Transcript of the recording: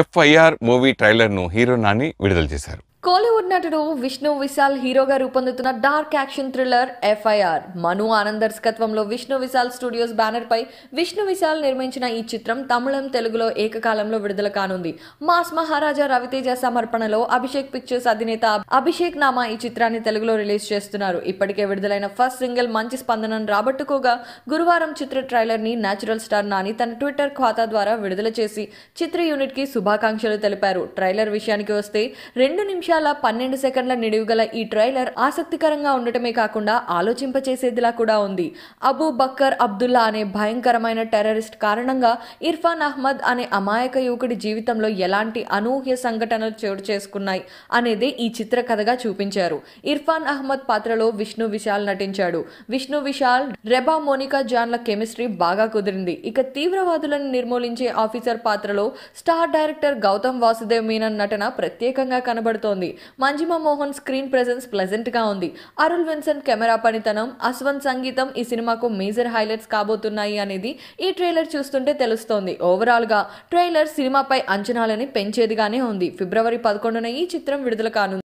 FIR movie ట్రైలర్ను hero Nani విడుదల చేశారు కోలీవుడ్ నటుడు విష్ణు విశాల్ హీరోగా రూపొందుతున్న dark action thriller FIR Manu Anand దర్శకత్వంలో విష్ణు విశాల్ స్టూడియోస్ బ్యానర్ పై విష్ణు విశాల్ నిర్మించిన ఈ చిత్రం తమిళం తెలుగులో ఏకకాలంలో విడుదల కానుంది మాస్ మహారాజా రవితేజ సమర్పణలో అభిషేక్ పిక్చర్స్ అధినేత అభిషేక్ నామా ఈ చిత్రాన్ని తెలుగులో రిలీజ్ చేస్తున్నారు ఇప్పటికే విడుదలైన ఫస్ట్ సింగిల్ మంచి స్పందనను రాబట్టుకోగా గురువారం చిత్ర ట్రైలర్ ని నేచురల్ స్టార్ నాని తన ట్విట్టర్ ఖాతా ద్వారా విడుదల చేసి చిత్ర యూనిట్ కి శుభాకాంక్షలు తెలిపారు ట్రైలర్ విషయానికి వస్తే రెండు నిమిషాలు నిమిషాల పన్నెండు సెకండ్ల నిడివిగల ఈ ట్రైలర్ ఆసక్తికరంగా ఉండటమే కాకుండా ఆలోచింపచేసేదిలా కూడా ఉంది అబూ బక్కర్ అబ్దుల్లా అనే భయంకరమైన టెర్రరిస్ట్ కారణంగా ఇర్ఫాన్ అహ్మద్ అనే అమాయక యువకుడి జీవితంలో ఎలాంటి అనూహ్య సంఘటనలు చోటు చేసుకున్నాయి అనేది ఈ చిత్ర కథగా చూపించారు ఇర్ఫాన్ అహ్మద్ పాత్రలో విష్ణు విశాల్ నటించాడు విష్ణు విశాల్ రెబా మోనికా జాన్ల కెమిస్ట్రీ బాగా కుదిరింది ఇక తీవ్రవాదులను నిర్మూలించే ఆఫీసర్ పాత్రలో స్టార్ డైరెక్టర్ గౌతమ్ వాసుదేవ్ మీనన్ నటన ప్రత్యేకంగా కనబడుతోంది ఉంది మంజిమ మోహన్ స్క్రీన్ ప్రెజెన్స్ గా ఉంది అరుల్ విన్సెంట్ కెమెరా పనితనం అస్వంత్ సంగీతం ఈ సినిమాకు మేజర్ హైలైట్స్ కాబోతున్నాయి అనేది ఈ ట్రైలర్ చూస్తుంటే తెలుస్తోంది ఓవరాల్ గా ట్రైలర్ సినిమాపై అంచనాలని పెంచేదిగానే ఉంది ఫిబ్రవరి పదకొండున ఈ చిత్రం విడుదల కానుంది